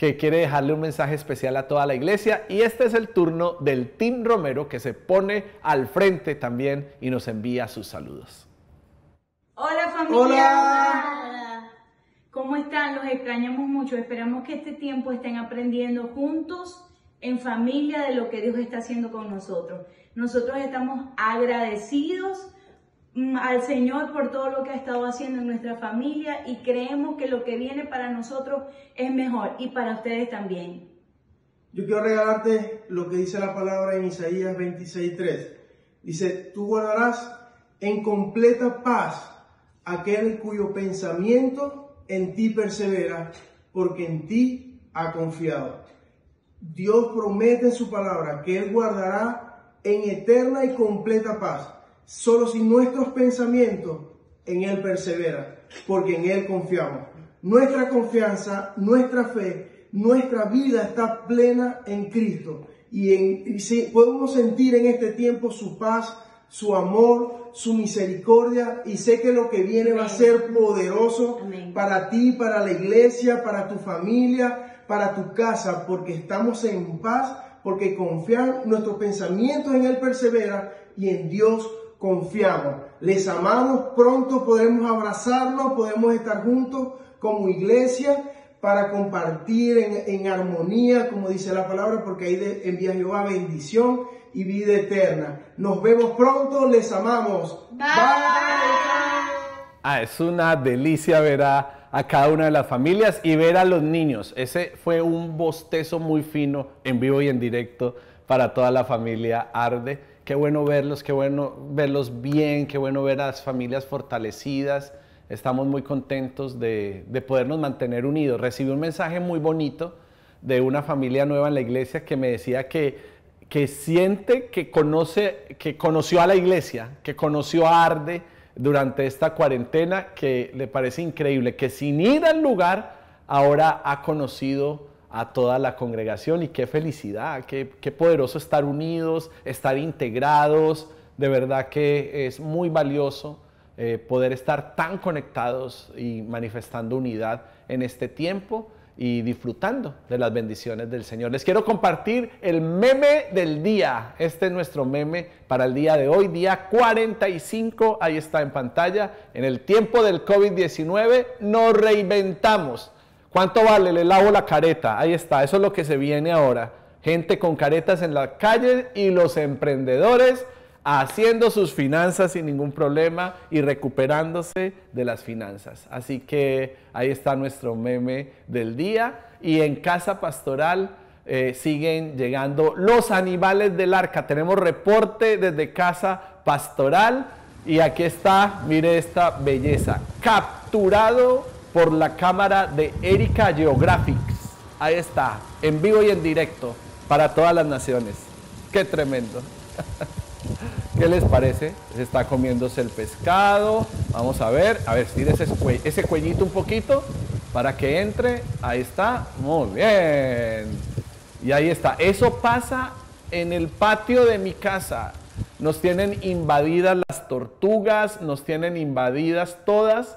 que quiere dejarle un mensaje especial a toda la iglesia y este es el turno del Tim Romero que se pone al frente también y nos envía sus saludos. Hola familia. ¿Cómo están? Los extrañamos mucho. Esperamos que este tiempo estén aprendiendo juntos en familia de lo que Dios está haciendo con nosotros. Nosotros estamos agradecidos Mm, al Señor por todo lo que ha estado haciendo en nuestra familia y creemos que lo que viene para nosotros es mejor y para ustedes también. Yo quiero regalarte lo que dice la palabra en Isaías 26:3. Dice, tú guardarás en completa paz aquel cuyo pensamiento en ti persevera, porque en ti ha confiado. Dios promete en su palabra que Él guardará en eterna y completa paz Solo si nuestros pensamientos en Él persevera, porque en Él confiamos. Nuestra confianza, nuestra fe, nuestra vida está plena en Cristo. Y, en, si podemos sentir en este tiempo su paz, su amor, su misericordia y sé que lo que viene va a ser poderoso para ti, para la iglesia, para tu familia, para tu casa, porque estamos en paz, porque confiar, nuestros pensamientos en Él persevera y en Dios confiamos, les amamos, pronto podremos abrazarnos, podemos estar juntos como iglesia para compartir en, armonía, como dice la palabra, porque ahí de, envía Jehová bendición y vida eterna. Nos vemos pronto, les amamos. Bye. Ah, es una delicia ver a, cada una de las familias y ver a los niños. Ese fue un bostezo muy fino en vivo y en directo para toda la familia Arde. Qué bueno verlos, qué bueno verlos bien, qué bueno ver a las familias fortalecidas. Estamos muy contentos de, podernos mantener unidos. Recibí un mensaje muy bonito de una familia nueva en la iglesia que me decía que, que siente que, conoce, que conoció a la iglesia, que conoció a Arde durante esta cuarentena, que le parece increíble, que sin ir al lugar ahora ha conocido a toda la congregación y qué felicidad, qué, poderoso estar unidos, estar integrados, de verdad que es muy valioso eh, poder estar tan conectados y manifestando unidad en este tiempo y disfrutando de las bendiciones del Señor. Les quiero compartir el meme del día. Este es nuestro meme para el día de hoy, día 45. Ahí está en pantalla. En el tiempo del COVID-19 nos reinventamos. ¿Cuánto vale? Le lavo la careta. Ahí está, eso es lo que se viene ahora. Gente con caretas en la calle y los emprendedores haciendo sus finanzas sin ningún problema y recuperándose de las finanzas. Así que ahí está nuestro meme del día. Y en Casa Pastoral eh, siguen llegando los animales del arca. Tenemos reporte desde Casa Pastoral. Y aquí está, mire esta belleza. Capturado por la cámara de Erika Geographics. Ahí está, en vivo y en directo para todas las naciones. Qué tremendo. ¿Qué les parece? Se está comiéndose el pescado. Vamos a ver, a ver, si ese, cuello ese cuellito un poquito para que entre. Ahí está, muy bien. Y ahí está. Eso pasa en el patio de mi casa. Nos tienen invadidas las tortugas, nos tienen invadidas todas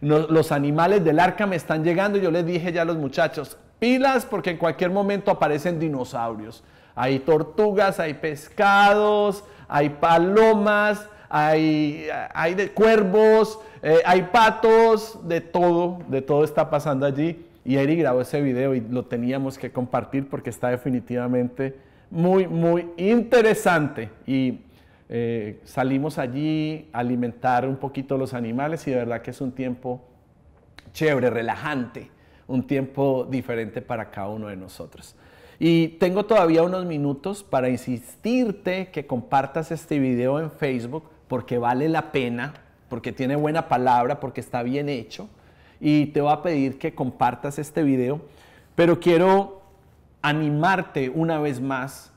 los animales del arca me están llegando. Y yo les dije ya a los muchachos, pilas porque en cualquier momento aparecen dinosaurios. Hay tortugas, hay pescados, hay palomas, hay, hay de cuervos, eh, hay patos, de todo, de todo está pasando allí. Y Eric grabó ese video y lo teníamos que compartir porque está definitivamente muy, muy interesante. Y eh, salimos allí a alimentar un poquito los animales y de verdad que es un tiempo chévere, relajante, un tiempo diferente para cada uno de nosotros. Y tengo todavía unos minutos para insistirte que compartas este video en Facebook porque vale la pena, porque tiene buena palabra, porque está bien hecho. Y te voy a pedir que compartas este video, pero quiero animarte una vez más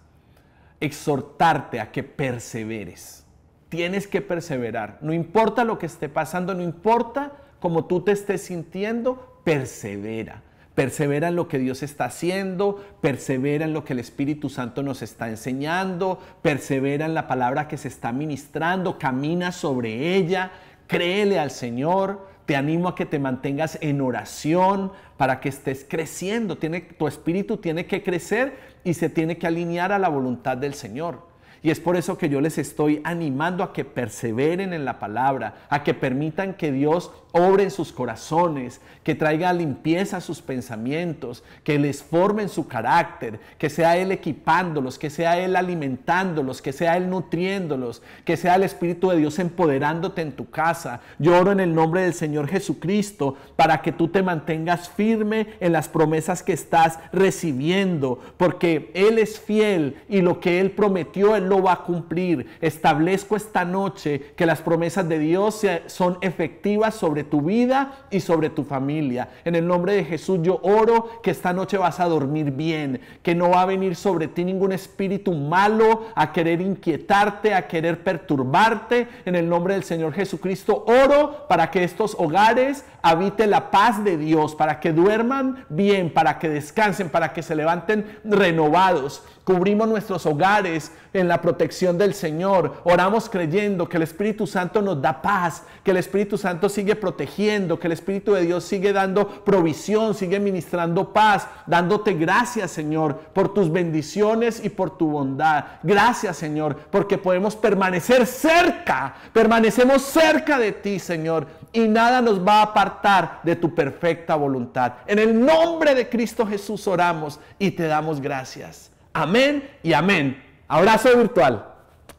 exhortarte a que perseveres. Tienes que perseverar. No importa lo que esté pasando, no importa cómo tú te estés sintiendo, persevera. Persevera en lo que Dios está haciendo, persevera en lo que el Espíritu Santo nos está enseñando, persevera en la palabra que se está ministrando, camina sobre ella, créele al Señor. Te animo a que te mantengas en oración para que estés creciendo. tu espíritu tiene que crecer y se tiene que alinear a la voluntad del Señor. Y es por eso que yo les estoy animando a que perseveren en la palabra, a que permitan que Dios obre en sus corazones, que traiga limpieza a sus pensamientos, que les forme en su carácter, que sea Él equipándolos, que sea Él alimentándolos, que sea Él nutriéndolos, que sea el Espíritu de Dios empoderándote en tu casa. Yo oro en el nombre del Señor Jesucristo para que tú te mantengas firme en las promesas que estás recibiendo, porque Él es fiel y lo que Él prometió, Él lo va a cumplir. Establezco esta noche que las promesas de Dios son efectivas sobre tu vida y sobre tu familia. En el nombre de Jesús yo oro que esta noche vas a dormir bien, que no va a venir sobre ti ningún espíritu malo a querer inquietarte, a querer perturbarte. En el nombre del Señor Jesucristo oro para que estos hogares habite la paz de Dios, para que duerman bien, para que descansen, para que se levanten renovados. Cubrimos nuestros hogares en la protección del Señor. Oramos creyendo que el Espíritu Santo nos da paz, que el Espíritu Santo sigue protegiendo, que el Espíritu de Dios sigue dando provisión, sigue ministrando paz, dándote gracias, Señor, por tus bendiciones y por tu bondad. Gracias, Señor, porque podemos permanecer cerca, permanecemos cerca de ti, Señor, y nada nos va a apartar de tu perfecta voluntad. En el nombre de Cristo Jesús oramos y te damos gracias. Amén y amén. Abrazo virtual.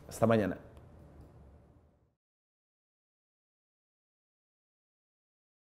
Hasta mañana.